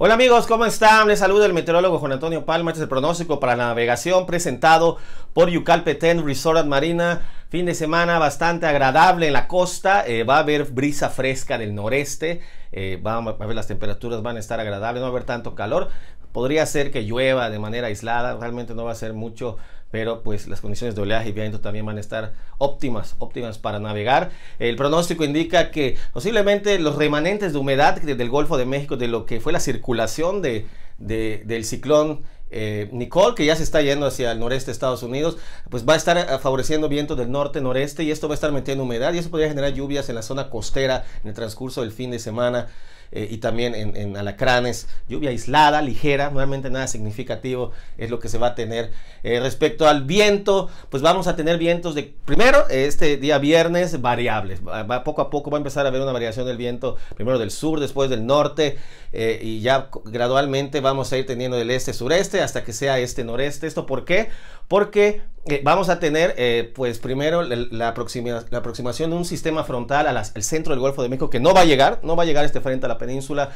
Hola amigos, ¿cómo están? Les saluda el meteorólogo Juan Antonio Palma. Este es el pronóstico para la navegación presentado por Yucalpetén Resort Marina. Fin de semana bastante agradable en la costa. Eh, va a haber brisa fresca del noreste. Eh, a, las temperaturas van a estar agradables, no va a haber tanto calor. Podría ser que llueva de manera aislada, realmente no va a ser mucho, pero pues las condiciones de oleaje y viento también van a estar óptimas, óptimas para navegar. El pronóstico indica que posiblemente los remanentes de humedad del Golfo de México, de lo que fue la circulación del ciclón, eh, Nicole, que ya se está yendo hacia el noreste de Estados Unidos, pues va a estar eh, favoreciendo vientos del norte-noreste y esto va a estar metiendo humedad y eso podría generar lluvias en la zona costera en el transcurso del fin de semana. Eh, y también en, alacranes. Lluvia aislada, ligera, nuevamente nada significativo es lo que se va a tener. respecto al viento, pues vamos a tener vientos de, primero, este día viernes, variables. Va, poco a poco va a empezar a haber una variación del viento, primero del sur, después del norte, y ya gradualmente vamos a ir teniendo del este, sureste hasta que sea este noreste. ¿Esto por qué? Porque eh, vamos a tener, eh, pues primero, la, la, aproximación de un sistema frontal al centro del Golfo de México que no va a llegar, no va a llegar este frente a la península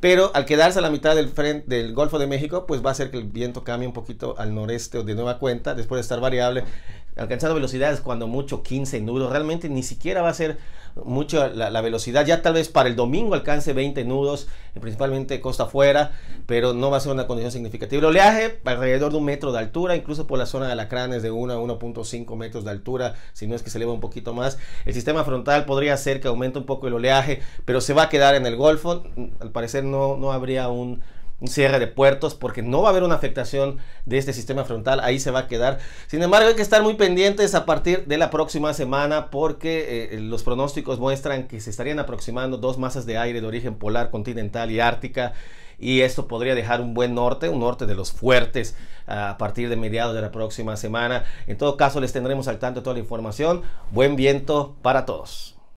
pero al quedarse a la mitad del, frente, del Golfo de México, pues va a hacer que el viento cambie un poquito al noreste o de nueva cuenta, después de estar variable, alcanzando velocidades cuando mucho 15 nudos. Realmente ni siquiera va a ser mucho la, velocidad. Ya tal vez para el domingo alcance 20 nudos, principalmente costa afuera, pero no va a ser una condición significativa. El oleaje alrededor de un metro de altura, incluso por la zona de alacranes de 1 a 1.5 metros de altura, si no es que se eleva un poquito más. El sistema frontal podría ser que aumente un poco el oleaje, pero se va a quedar en el Golfo. Al parecer no, habría un, cierre de puertos porque no va a haber una afectación de este sistema frontal, ahí se va a quedar. Sin embargo, hay que estar muy pendientes a partir de la próxima semana porque eh, eh, los pronósticos muestran que se estarían aproximando dos masas de aire de origen polar, continental y ártica y esto podría dejar un buen norte, un norte de los fuertes a partir de mediados de la próxima semana. En todo caso, les tendremos al tanto toda la información. Buen viento para todos.